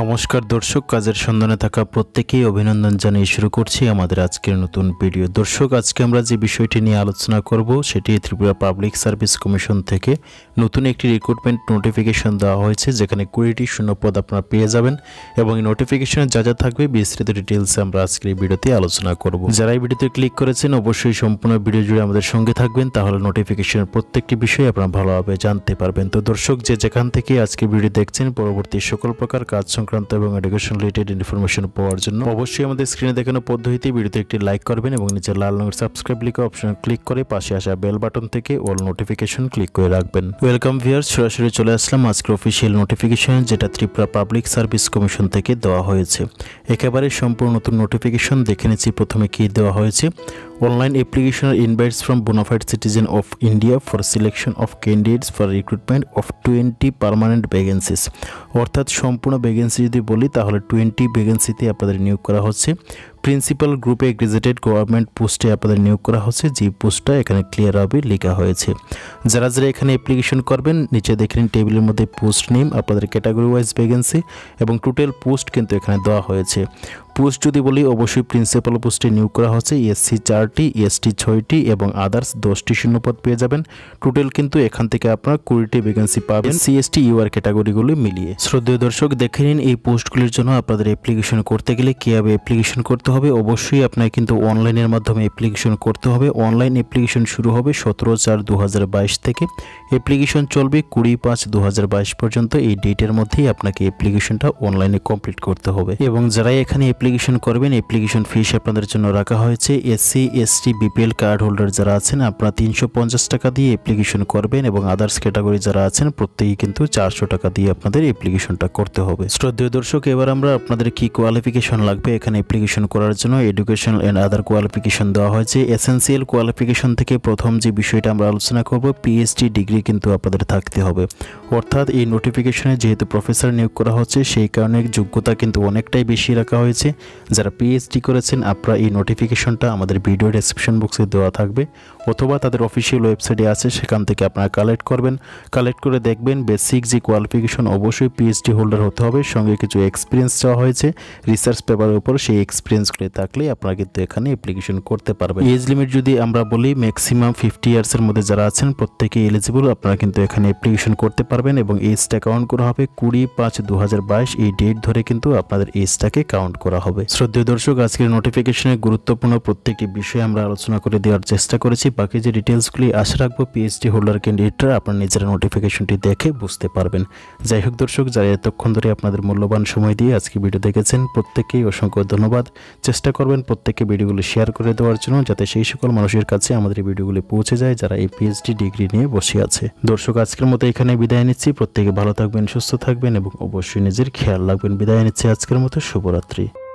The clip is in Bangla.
নমস্কার দর্শক কাজের সন্ধানে থাকা প্রত্যেকেই অভিনন্দন জানিয়ে শুরু করছি আমাদের আজকের নতুন ভিডিও দর্শক আজকে আমরা যে বিষয়টি নিয়ে আলোচনা করব সেটি ত্রিপুরা পাবলিক সার্ভিস কমিশন থেকে নতুন একটি রিক্রুটমেন্ট নোটিফিকেশন দেওয়া হয়েছে যেখানে কুড়িটি শূন্য পদ আপনারা পেয়ে যাবেন এবং এই নোটিফিকেশনে যা যা থাকবে বিস্তৃত ডিটেলসে আমরা আজকের এই ভিডিওতে আলোচনা করব যারা এই ভিডিওতে ক্লিক করেছেন অবশ্যই সম্পূর্ণ ভিডিও জুড়ে আমাদের সঙ্গে থাকবেন তাহলে নোটিফিকেশনের প্রত্যেকটি বিষয় আপনারা ভালোভাবে জানতে পারবেন তো দর্শক যে যেখান থেকে আজকে ভিডিও দেখছেন পরবর্তী সকল প্রকার কাজ সংক্রান্ত এবং এডুকেশন রিলেটেড ইনফরমেশন পাওয়ার জন্য অবশ্যই আমাদের স্ক্রিনে দেখানো পদ্ধতিতে ভিডিওতে একটি লাইক করবেন এবং নিচে লাল রঙের সাবস্ক্রাইব লিখে অপশন ক্লিক করে পাশে আসা বেল বাটন থেকে অল নোটিফিকেশন ক্লিক করে রাখবেন ওয়েলকাম ভিয়ার সরাসরি চলে আসলাম আজকের অফিসিয়াল নোটিফিকেশন যেটা ত্রিপুরা পাবলিক সার্ভিস কমিশন থেকে দেওয়া হয়েছে একেবারে সম্পূর্ণ নতুন নোটিফিকেশন দেখে নিচ্ছি প্রথমে কি দেওয়া হয়েছে অনলাইন অ্যাপ্লিকেশনের invites from bona citizen of India for selection selection of for recruitment of twenty 20 permanent অর্থাৎ সম্পূর্ণ ভ্যাকেন্সি যদি বলি তাহলে টোয়েন্টি ভ্যাকেন্সিতে আপনাদের নিয়োগ করা হচ্ছে প্রিন্সিপাল গ্রুপে গ্রেজেটেড গভর্নমেন্ট পোস্টে আপনাদের নিয়োগ করা হচ্ছে যে পোস্টটা এখানে ক্লিয়ার হবে লেখা হয়েছে যারা যারা এখানে অ্যাপ্লিকেশন করবেন নিচে দেখেন টেবিলের মধ্যে পোস্ট নেম আপনাদের ক্যাটাগরি ওয়াইজ ভ্যাকেন্সি এবং টোটাল পোস্ট কিন্তু এখানে দেওয়া হয়েছে পোস্ট যদি বলি অবশ্যই প্রিন্সিপাল পোস্টে নিয়োগ করা হচ্ছে এসসি চারটি এসটি ছয়টি এবং আদার্স দশটি শূন্যপদ পেয়ে যাবেন টোটাল কিন্তু এখান থেকে আপনার কুড়িটি ভ্যাকেন্সি পাবেন সিএসটি ইউআর ক্যাটাগরিগুলি মিলিয়ে শ্রদ্ধেয় দর্শক দেখে নিন এই পোস্টগুলির জন্য আপনাদের অ্যাপ্লিকেশন করতে গেলে কীভাবে অ্যাপ্লিকেশন করতে হবে অবশ্যই আপনাকে কিন্তু অনলাইনের মাধ্যমে অ্যাপ্লিকেশন করতে হবে অনলাইন অ্যাপ্লিকেশন শুরু হবে সতেরো চার দু থেকে অ্যাপ্লিকেশন চলবে কুড়ি পাঁচ দু পর্যন্ত এই ডেটের মধ্যেই আপনাকে অ্যাপ্লিকেশনটা অনলাইনে কমপ্লিট করতে হবে এবং যারা এখানে অ্যাপ্লিকেশন অ্যাপ্লিকেশন করবেন অ্যাপ্লিকেশন ফিস আপনাদের জন্য রাখা হয়েছে SC ST BPL card holder যারা আছেন আপনারা তিনশো টাকা দিয়ে অ্যাপ্লিকেশন করবেন এবং আদার্স ক্যাটাগরি যারা আছেন প্রত্যেকেই কিন্তু চারশো টাকা দিয়ে আপনাদের অ্যাপ্লিকেশনটা করতে হবে শ্রদ্ধেয় দর্শক এবার আমরা আপনাদের কি কোয়ালিফিকেশন লাগবে এখানে অ্যাপ্লিকেশন করার জন্য এডুকেশন অ্যান্ড আদার কোয়ালিফিকেশন দেওয়া হয়েছে এসেন্সিয়াল কোয়ালিফিকেশন থেকে প্রথম যে বিষয়টা আমরা আলোচনা করব পিএইচডি ডিগ্রি কিন্তু আপনাদের থাকতে হবে অর্থাৎ এই নোটিফিকেশনে যেহেতু প্রফেসর নিয়োগ করা হচ্ছে সেই কারণে যোগ্যতা কিন্তু অনেকটাই বেশি রাখা হয়েছে যারা পিএইচডি করেছেন আপনারা এই নোটিফিকেশনটা আমাদের ভিডিও ডেসক্রিপশন বক্সে দেওয়া থাকবে অথবা তাদের অফিসিয়াল ওয়েবসাইটে আছে সেখান থেকে আপনারা কালেক্ট করবেন কালেক্ট করে দেখবেন বেসিক যে কোয়ালিফিকেশন অবশ্যই পিএইচডি হোল্ডার হতে হবে সঙ্গে কিছু এক্সপিরিয়েন্স চাওয়া হয়েছে রিসার্চ পেপারের উপর সেই এক্সপিরিয়েন্সগুলি থাকলে আপনারা কিন্তু এখানে অ্যাপ্লিকেশন করতে পারবেন এজ লিমিট যদি আমরা বলি ম্যাক্সিমাম ফিফটি ইয়ার্সের মধ্যে যারা আছেন প্রত্যেকে এলিজিবল আপনারা কিন্তু এখানে অ্যাপ্লিকেশন করতে পারবেন এবং এজটা কাউন্ট করা হবে কুড়ি পাঁচ দু এই ডেট ধরে কিন্তু আপনাদের এজটাকে কাউন্ট করা করা হবে শ্রদ্ধীয় দর্শক আজকের নোটিফিকেশনের গুরুত্বপূর্ণ প্রত্যেকটি বিষয়ে আমরা আলোচনা করে দেওয়ার চেষ্টা করেছি বাকি যে ডিটেলসগুলি আশা রাখবো পিএইচডি হোল্ডার ক্যান্ডিডেটরা আপনার নিজেরা নোটিফিকেশনটি দেখে বুঝতে পারবেন যাই হোক দর্শক যারা এতক্ষণ ধরে আপনাদের মূল্যবান সময় দিয়ে আজকে ভিডিও দেখেছেন প্রত্যেকেই অসংখ্য ধন্যবাদ চেষ্টা করবেন প্রত্যেককে ভিডিওগুলি শেয়ার করে দেওয়ার জন্য যাতে সেই সকল মানুষের কাছে আমাদের ভিডিওগুলি পৌঁছে যায় যারা এই পিএইচডি ডিগ্রি নিয়ে বসে আছে দর্শক আজকের মতো এখানে বিদায় নিচ্ছি প্রত্যেকে ভালো থাকবেন সুস্থ থাকবেন এবং অবশ্যই নিজের খেয়াল রাখবেন বিদায় নিচ্ছি আজকের মতো শুভরাত্রি